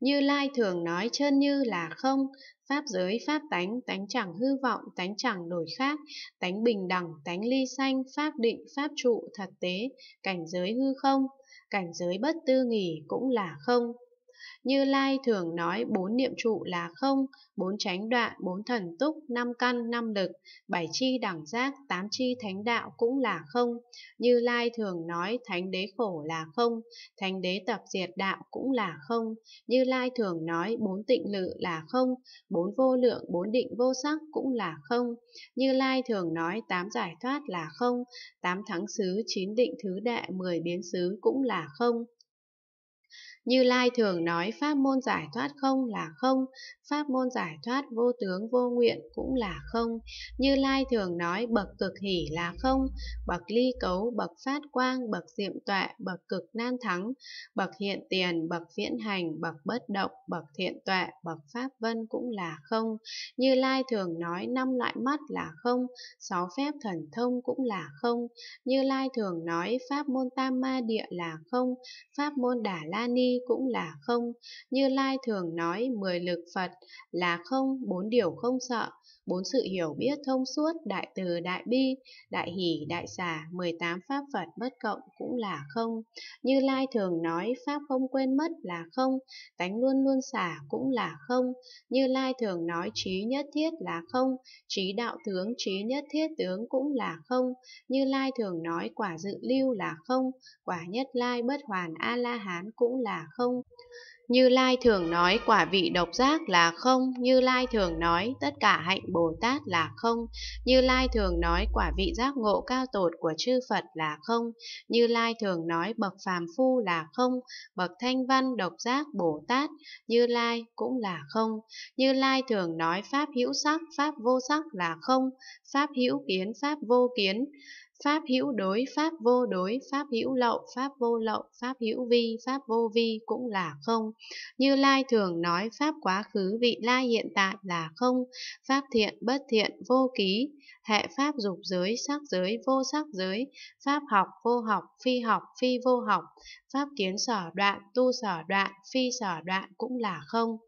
Như Lai thường nói chân như là không, pháp giới pháp tánh, tánh chẳng hư vọng, tánh chẳng đổi khác, tánh bình đẳng, tánh ly sanh, pháp định, pháp trụ, thật tế, cảnh giới hư không, cảnh giới bất tư nghỉ cũng là không. Như Lai thường nói bốn niệm trụ là không, bốn chánh đoạn, bốn thần túc, năm căn, năm lực, bảy chi đẳng giác, tám chi thánh đạo cũng là không. Như Lai thường nói thánh đế khổ là không, thánh đế tập diệt đạo cũng là không. Như Lai thường nói bốn tịnh lự là không, bốn vô lượng, bốn định vô sắc cũng là không. Như Lai thường nói tám giải thoát là không, tám thắng xứ, chín định thứ đệ, mười biến xứ cũng là không. Như Lai thường nói pháp môn giải thoát không là không, pháp môn giải thoát vô tướng vô nguyện cũng là không. Như Lai thường nói bậc cực hỷ là không, bậc ly cấu, bậc phát quang, bậc diệm tuệ, bậc cực nan thắng, bậc hiện tiền, bậc viễn hành, bậc bất động, bậc thiện tuệ, bậc pháp vân cũng là không. Như Lai thường nói năm loại mắt là không, sáu phép thần thông cũng là không. Như Lai thường nói pháp môn tam ma địa là không, pháp môn đà la ni cũng là không. Như Lai thường nói mười lực Phật là không, bốn điều không sợ, bốn sự hiểu biết thông suốt, đại từ, đại bi, đại hỷ, đại xả, 18 pháp Phật bất cộng cũng là không. Như Lai thường nói pháp không quên mất là không, tánh luôn luôn xả cũng là không. Như Lai thường nói trí nhất thiết là không, trí đạo tướng, trí nhất thiết tướng cũng là không. Như Lai thường nói quả dự lưu là không, quả nhất lai bất hoàn A-la-hán cũng là không. Như Lai thường nói quả vị độc giác là không, Như Lai thường nói tất cả hạnh Bồ Tát là không, Như Lai thường nói quả vị giác ngộ cao tột của chư Phật là không, Như Lai thường nói bậc phàm phu là không, bậc thanh văn độc giác Bồ Tát, Như Lai cũng là không, Như Lai thường nói pháp hữu sắc, pháp vô sắc là không, pháp hữu kiến, pháp vô kiến, pháp hữu đối pháp vô đối pháp hữu lậu pháp vô lậu pháp hữu vi pháp vô vi cũng là không như lai thường nói pháp quá khứ vị lai hiện tại là không pháp thiện bất thiện vô ký hệ pháp dục giới sắc giới vô sắc giới pháp học vô học phi học phi vô học pháp kiến sở đoạn tu sở đoạn phi sở đoạn cũng là không